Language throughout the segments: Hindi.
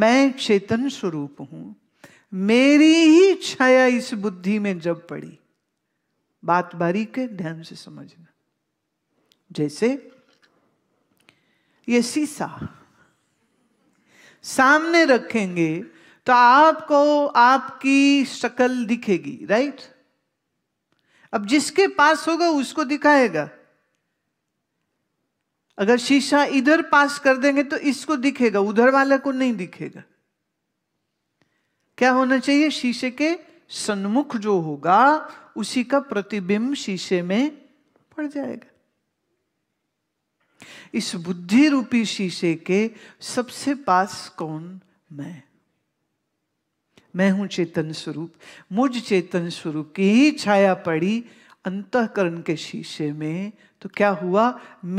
मैं चेतन स्वरूप हूं मेरी ही छाया इस बुद्धि में जब पड़ी बात बारीक है ध्यान से समझना जैसे ये सीसा सामने रखेंगे तो आपको आपकी शक्ल दिखेगी राइट अब जिसके पास होगा उसको दिखाएगा अगर शीशा इधर पास कर देंगे तो इसको दिखेगा उधर वाले को नहीं दिखेगा क्या होना चाहिए शीशे के सन्मुख जो होगा उसी का प्रतिबिंब शीशे में पड़ जाएगा इस बुद्धि रूपी शीशे के सबसे पास कौन मैं मैं हूं चेतन स्वरूप मुझ चेतन स्वरूप की ही छाया पड़ी अंतकरण के शीशे में तो क्या हुआ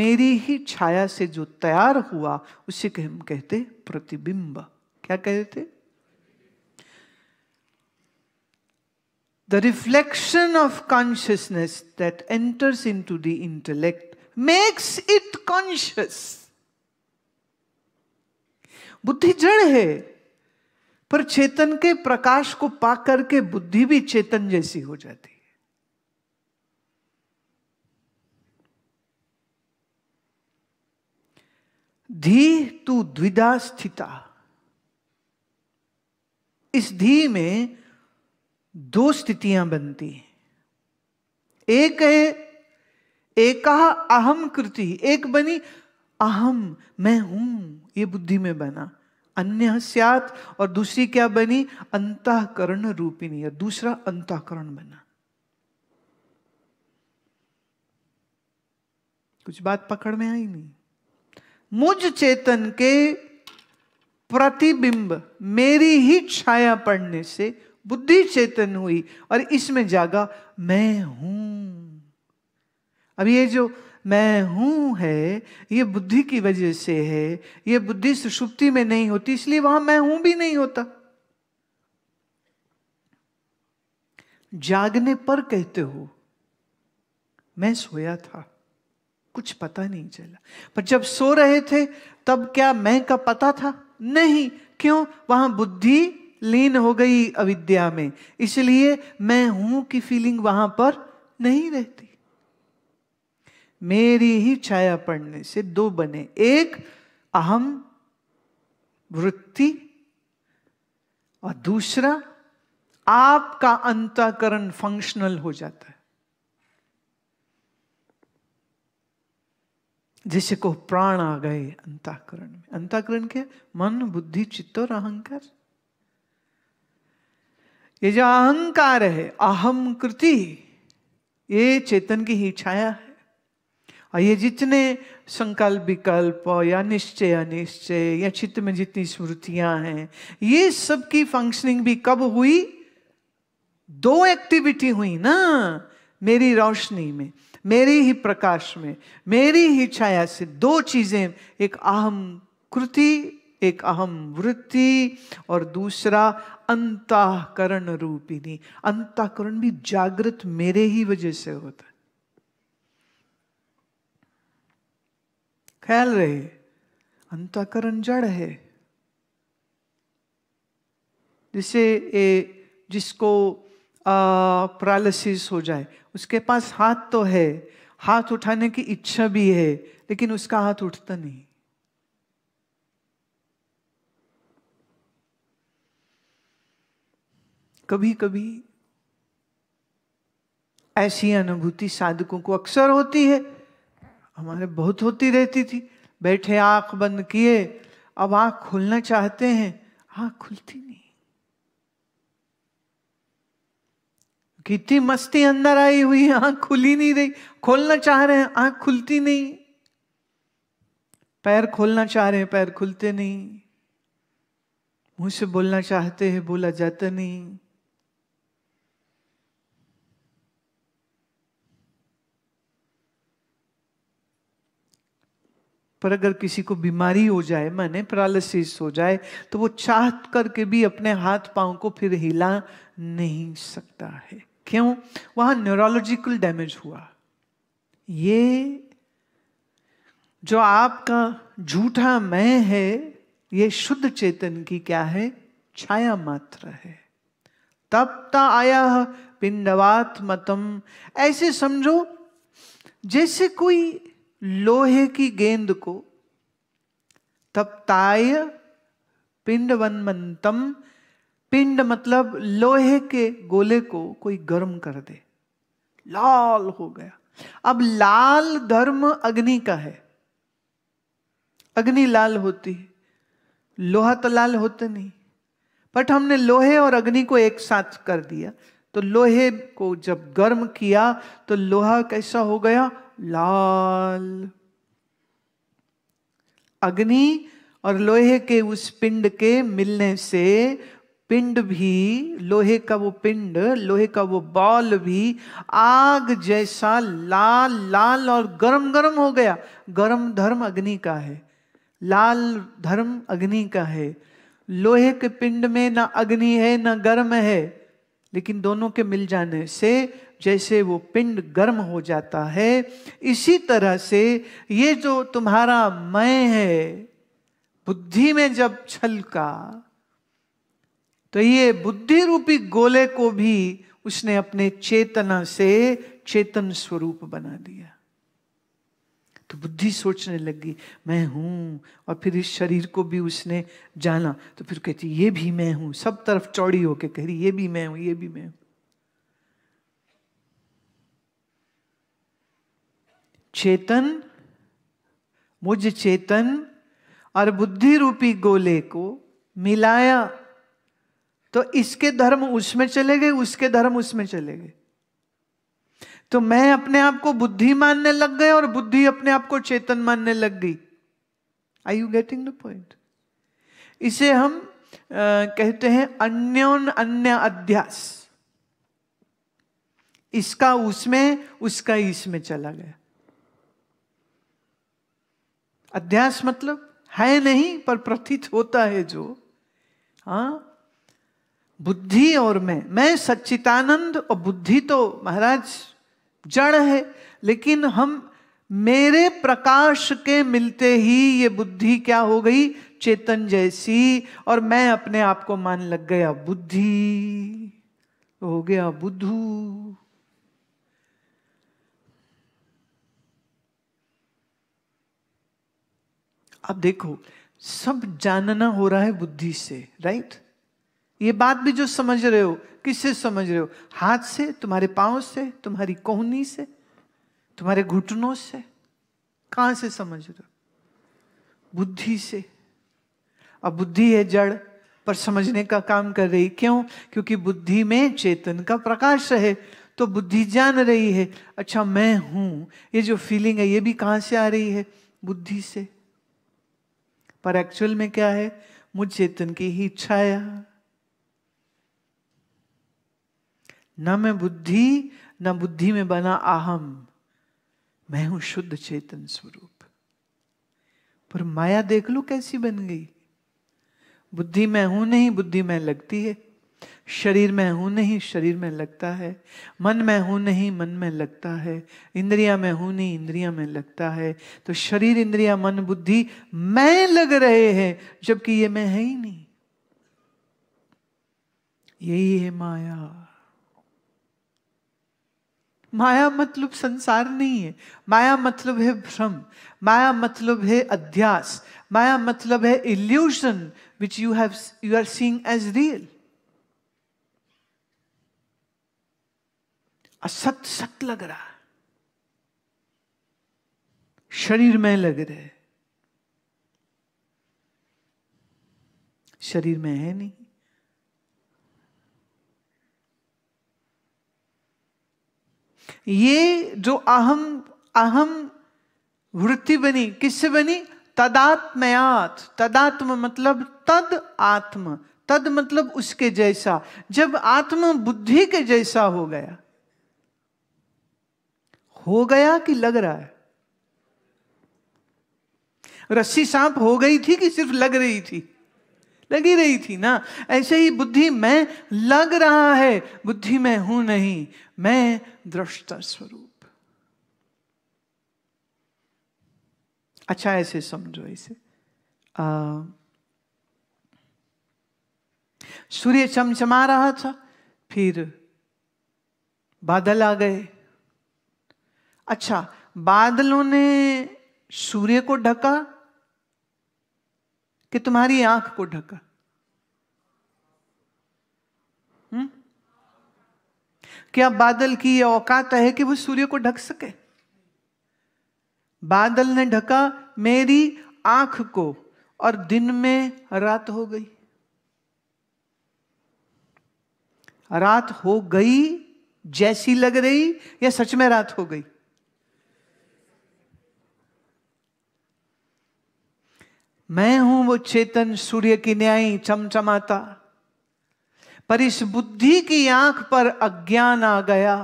मेरी ही छाया से जो तैयार हुआ उसे के हम कहते प्रतिबिंब क्या कहते the reflection of consciousness that enters into the intellect makes it conscious बुद्धि जड़ है पर चेतन के प्रकाश को पा करके बुद्धि भी चेतन जैसी हो जाती धी तू द्विधा स्थिता इस धी में दो स्थितियां बनती हैं एक है एका अहम कृति एक बनी अहम मैं हूं ये बुद्धि में बना अन्य सियात और दूसरी क्या बनी अंतकरण रूपिणी और दूसरा अंतकरण बना कुछ बात पकड़ में आई नहीं मुझ चेतन के प्रतिबिंब मेरी ही छाया पड़ने से बुद्धि चेतन हुई और इसमें जागा मैं हूं अब ये जो मैं हूं है ये बुद्धि की वजह से है ये बुद्धि सुषुप्ति में नहीं होती इसलिए वहां मैं हूं भी नहीं होता जागने पर कहते हो मैं सोया था कुछ पता नहीं चला पर जब सो रहे थे तब क्या मैं का पता था नहीं क्यों वहां बुद्धि लीन हो गई अविद्या में इसलिए मैं हूं की फीलिंग वहां पर नहीं रहती मेरी ही छाया पड़ने से दो बने एक अहम वृत्ति और दूसरा आपका अंतकरण फंक्शनल हो जाता है को प्राण आ गए अंताकरण में अंताकरण के मन बुद्धि चित्त और अहंकार ये जो अहंकार है अहम कृति ये चेतन की ही छाया है और ये जितने संकल्प विकल्प या निश्चय अनिश्चय या चित्त में जितनी स्मृतियां हैं ये सब की फंक्शनिंग भी कब हुई दो एक्टिविटी हुई ना मेरी रोशनी में मेरे ही प्रकाश में मेरी ही छाया से दो चीजें एक अहम कृति एक अहम वृत्ति और दूसरा अंतकरण रूपिणी अंतकरण भी जागृत मेरे ही वजह से होता है ख्याल रहे अंतकरण जड़ है जिसे ए, जिसको पैरालिसिस हो जाए उसके पास हाथ तो है हाथ उठाने की इच्छा भी है लेकिन उसका हाथ उठता नहीं कभी कभी ऐसी अनुभूति साधकों को अक्सर होती है हमारे बहुत होती रहती थी बैठे आंख बंद किए अब आंख खोलना चाहते हैं आंख खुलती नहीं कितनी मस्ती अंदर आई हुई आंख खुली नहीं रही खोलना चाह रहे हैं आंख खुलती नहीं पैर खोलना चाह रहे हैं पैर खुलते नहीं मुंह से बोलना चाहते हैं बोला जाता नहीं पर अगर किसी को बीमारी हो जाए माने पैरालिसिस हो जाए तो वो चाह करके भी अपने हाथ पांव को फिर हिला नहीं सकता है क्यों वहां न्यूरोलॉजिकल डैमेज हुआ ये जो आपका झूठा मैं है ये शुद्ध चेतन की क्या है छाया मात्र है तब ता आया पिंडवात्मतम ऐसे समझो जैसे कोई लोहे की गेंद को तप्ताय पिंडवन्मंतम पिंड मतलब लोहे के गोले को कोई गर्म कर दे लाल हो गया अब लाल धर्म अग्नि का है अग्नि लाल होती है लोहा तो लाल होता नहीं बट हमने लोहे और अग्नि को एक साथ कर दिया तो लोहे को जब गर्म किया तो लोहा कैसा हो गया लाल अग्नि और लोहे के उस पिंड के मिलने से पिंड भी लोहे का वो पिंड लोहे का वो बॉल भी आग जैसा लाल लाल और गरम गरम हो गया गरम धर्म अग्नि का है लाल धर्म अग्नि का है लोहे के पिंड में ना अग्नि है ना गर्म है लेकिन दोनों के मिल जाने से जैसे वो पिंड गर्म हो जाता है इसी तरह से ये जो तुम्हारा मैं है बुद्धि में जब छलका तो ये बुद्धि रूपी गोले को भी उसने अपने चेतना से चेतन स्वरूप बना दिया तो बुद्धि सोचने लगी मैं हूं और फिर इस शरीर को भी उसने जाना तो फिर कहती ये भी मैं हूं सब तरफ चौड़ी होके कह रही ये भी मैं हूं ये भी मैं हूं चेतन मुझ चेतन और बुद्धि रूपी गोले को मिलाया तो इसके धर्म उसमें चले गए उसके धर्म उसमें चले गए तो मैं अपने आप को बुद्धि मानने लग गए और बुद्धि अपने आप को चेतन मानने लग गई I you getting the point इसे हम आ, कहते हैं अन्योन अन्य अध्यास इसका उसमें उसका इसमें चला गया अध्यास मतलब है नहीं पर प्रतीत होता है जो हाँ बुद्धि और मैं मैं सच्चितानंद और बुद्धि तो महाराज जड़ है लेकिन हम मेरे प्रकाश के मिलते ही ये बुद्धि क्या हो गई चेतन जैसी और मैं अपने आप को मान लग गया बुद्धि हो गया बुद्धू अब देखो सब जानना हो रहा है बुद्धि से राइट ये बात भी जो समझ रहे हो किससे समझ रहे हो हाथ से तुम्हारे पांव से तुम्हारी कोहनी से तुम्हारे घुटनों से कहां से समझ रहे हो बुद्धि से अब बुद्धि है जड़ पर समझने का काम कर रही क्यों क्योंकि बुद्धि में चेतन का प्रकाश है तो बुद्धि जान रही है अच्छा मैं हूं ये जो फीलिंग है ये भी कहां से आ रही है बुद्धि से पर एक्चुअल में क्या है मुझ चेतन की ही इच्छाया न मैं बुद्धि न बुद्धि में बना आहम मैं हूं शुद्ध चेतन स्वरूप पर माया देख लो कैसी बन गई बुद्धि मैं हूं नहीं बुद्धि में लगती है शरीर में हूं नहीं शरीर में लगता है मन में हूं नहीं मन में लगता है इंद्रिया में हूं नहीं इंद्रिया में लगता है तो शरीर इंद्रिया मन बुद्धि मैं लग रहे हैं जबकि ये मैं है ही नहीं यही है माया माया मतलब संसार नहीं है माया मतलब है भ्रम माया मतलब है अध्यास माया मतलब है illusion which you have you are seeing as real असत सत लग रहा शरीर में लग रहे शरीर में है नहीं ये जो अहम अहम वृत्ति बनी किससे बनी तदात्मयात तदात्म मतलब तद आत्म तद मतलब उसके जैसा जब आत्म बुद्धि के जैसा हो गया हो गया कि लग रहा है रस्सी सांप हो गई थी कि सिर्फ लग रही थी लगी रही थी ना ऐसे ही बुद्धि में लग रहा है बुद्धि में हूं नहीं मैं दृष्टा स्वरूप अच्छा ऐसे समझो ऐसे सूर्य चमचमा रहा था फिर बादल आ गए अच्छा बादलों ने सूर्य को ढका कि तुम्हारी आंख को ढका हम्म? क्या बादल की यह औकात है कि वो सूर्य को ढक सके बादल ने ढका मेरी आंख को और दिन में रात हो गई रात हो गई जैसी लग रही या सच में रात हो गई मैं हूं वो चेतन सूर्य की न्याय चमचमाता पर इस बुद्धि की आंख पर अज्ञान आ गया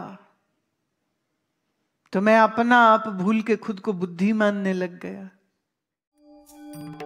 तो मैं अपना आप भूल के खुद को बुद्धि मानने लग गया